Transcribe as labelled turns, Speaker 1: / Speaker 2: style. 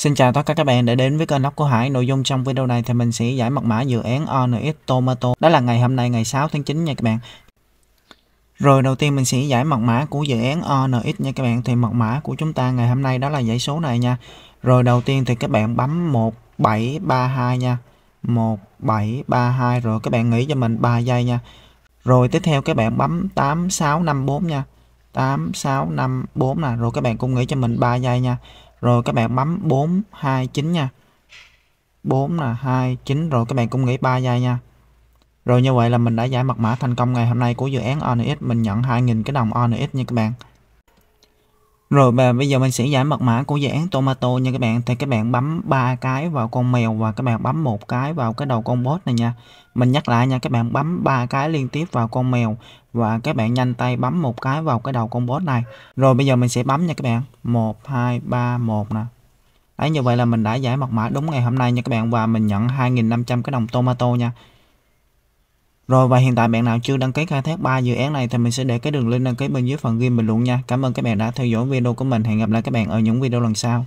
Speaker 1: Xin chào tất cả các bạn đã đến với kênh Nóc của Hải. Nội dung trong video này thì mình sẽ giải mật mã dự án ONX Tomato. Đó là ngày hôm nay ngày 6 tháng 9 nha các bạn. Rồi đầu tiên mình sẽ giải mật mã của dự án ONX nha các bạn. Thì mật mã của chúng ta ngày hôm nay đó là dãy số này nha. Rồi đầu tiên thì các bạn bấm 1732 nha. 1732 rồi các bạn nghĩ cho mình 3 giây nha. Rồi tiếp theo các bạn bấm 8654 nha. 8654 nè, rồi các bạn cũng nghĩ cho mình 3 giây nha rồi các bạn bấm 4 2 9 nha 4 là 2 9 rồi các bạn cũng nghỉ 3 giây nha rồi như vậy là mình đã giải mật mã thành công ngày hôm nay của dự án ONX mình nhận 2.000 cái đồng ONX nha các bạn rồi và bây giờ mình sẽ giải mật mã của dự án Tomato nha các bạn. Thì các bạn bấm ba cái vào con mèo và các bạn bấm một cái vào cái đầu con bot này nha. Mình nhắc lại nha, các bạn bấm ba cái liên tiếp vào con mèo và các bạn nhanh tay bấm một cái vào cái đầu con bot này. Rồi bây giờ mình sẽ bấm nha các bạn. 1 2 3 1 nè. Đấy như vậy là mình đã giải mật mã đúng ngày hôm nay nha các bạn và mình nhận 2500 cái đồng tomato nha. Rồi và hiện tại bạn nào chưa đăng ký khai thác ba dự án này thì mình sẽ để cái đường link đăng ký bên dưới phần ghi bình luận nha. Cảm ơn các bạn đã theo dõi video của mình. Hẹn gặp lại các bạn ở những video lần sau.